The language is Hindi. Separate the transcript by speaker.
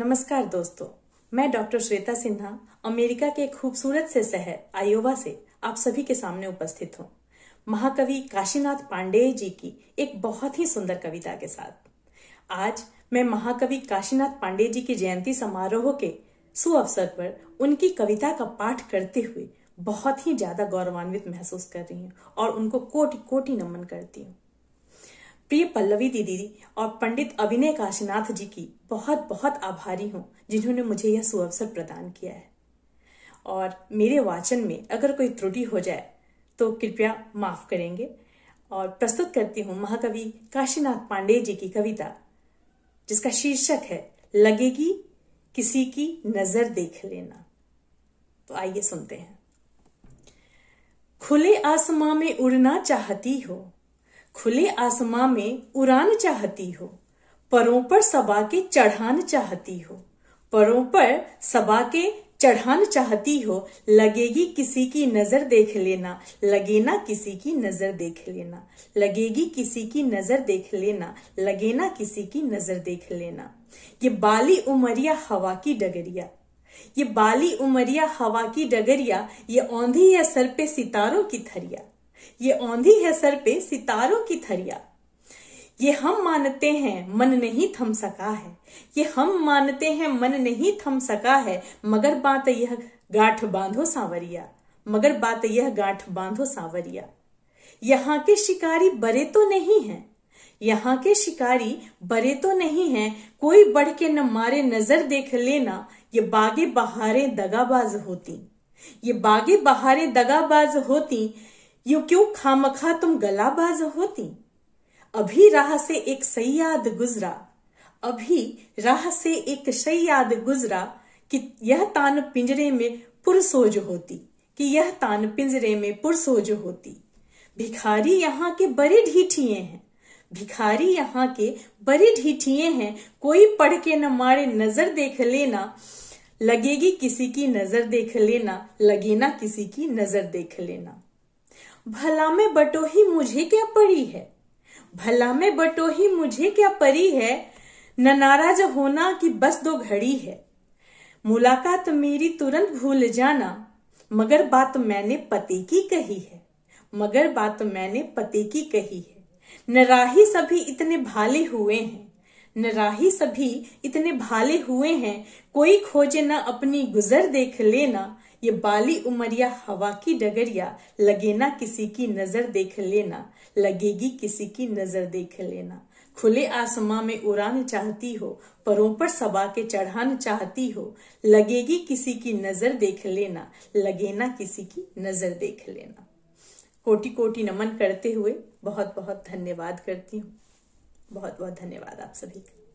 Speaker 1: नमस्कार दोस्तों मैं डॉक्टर श्वेता सिन्हा अमेरिका के खूबसूरत से शहर आयोवा से आप सभी के सामने उपस्थित हूँ महाकवि काशीनाथ पांडेय जी की एक बहुत ही सुंदर कविता के साथ आज मैं महाकवि काशीनाथ पांडेय जी की जयंती समारोह के सु अवसर पर उनकी कविता का पाठ करते हुए बहुत ही ज्यादा गौरवान्वित महसूस कर रही हूँ और उनको कोटि कोटि नमन करती हूँ प्रिय पल्लवी दीदी और पंडित अभिनय काशीनाथ जी की बहुत बहुत आभारी हूँ जिन्होंने मुझे यह सुअवसर प्रदान किया है और मेरे वाचन में अगर कोई त्रुटि हो जाए तो कृपया माफ करेंगे और प्रस्तुत करती हूँ महाकवि काशीनाथ पांडे जी की कविता जिसका शीर्षक है लगेगी किसी की नजर देख लेना तो आइए सुनते हैं खुले आसमां में उड़ना चाहती हो खुले आसमां में उड़ान चाहती हो परों पर सबा के चढ़ान चाहती हो परों पर सबा के चढ़ान चाहती हो लगेगी किसी की नजर देख लेना लगे ना किसी की नजर देख लेना लगेगी किसी की नजर देख लेना लगे ना किसी की नजर देख लेना ये बाली उमरिया हवा की डगरिया ये बाली उमरिया हवा की डगरिया ये औंधी है सर पे सितारों की थरिया ये औंधी है सर पे सितारों की थरिया ये हम मानते हैं मन नहीं थम सका है ये हम मानते हैं मन नहीं थम सका है मगर बात यह गांठ बांधो सांवरिया मगर बात यह गांठ बांधो सांवरिया यहाँ के शिकारी बड़े तो नहीं हैं यहाँ के शिकारी बड़े तो नहीं हैं कोई बढ़ के न मारे नजर देख लेना ये बागे बहारे दगाबाज होती ये बागे बहारे दगाबाज होती यू क्यों खामखा तुम गलाबाज होती अभी राह से एक सयाद गुजरा अभी राह से एक सयाद गुजरा कि यह तान पिंजरे में पुरसोज होती कि यह तान पिंजरे में पुरसोज होती भिखारी यहाँ के बड़े ढीठिए हैं भिखारी यहाँ के बड़े ढीठिए हैं कोई पढ़ के न मारे नजर देख लेना लगेगी किसी की नजर देख लेना लगे ना किसी की नजर देख लेना भला में बटोही मुझे क्या पड़ी है भला में बटोही मुझे क्या पड़ी है न नाराज होना कि बस दो घड़ी है मुलाकात मेरी तुरंत भूल जाना मगर बात मैंने पति की कही है मगर बात मैंने पति की कही है न राही सभी इतने भाले हुए हैं न राही सभी इतने भाले हुए हैं कोई खोजे न अपनी गुजर देख लेना ये बाली उमरिया हवा की डगरिया लगे ना किसी की नजर देख लेना लगेगी किसी की नजर देख लेना खुले आसमां में उड़ान चाहती हो परों पर सबा के चढ़ान चाहती हो लगेगी किसी की नजर देख लेना लगे ना किसी की नजर देख लेना कोटि कोटि नमन करते हुए बहुत बहुत धन्यवाद करती हूँ बहुत बहुत धन्यवाद आप सभी का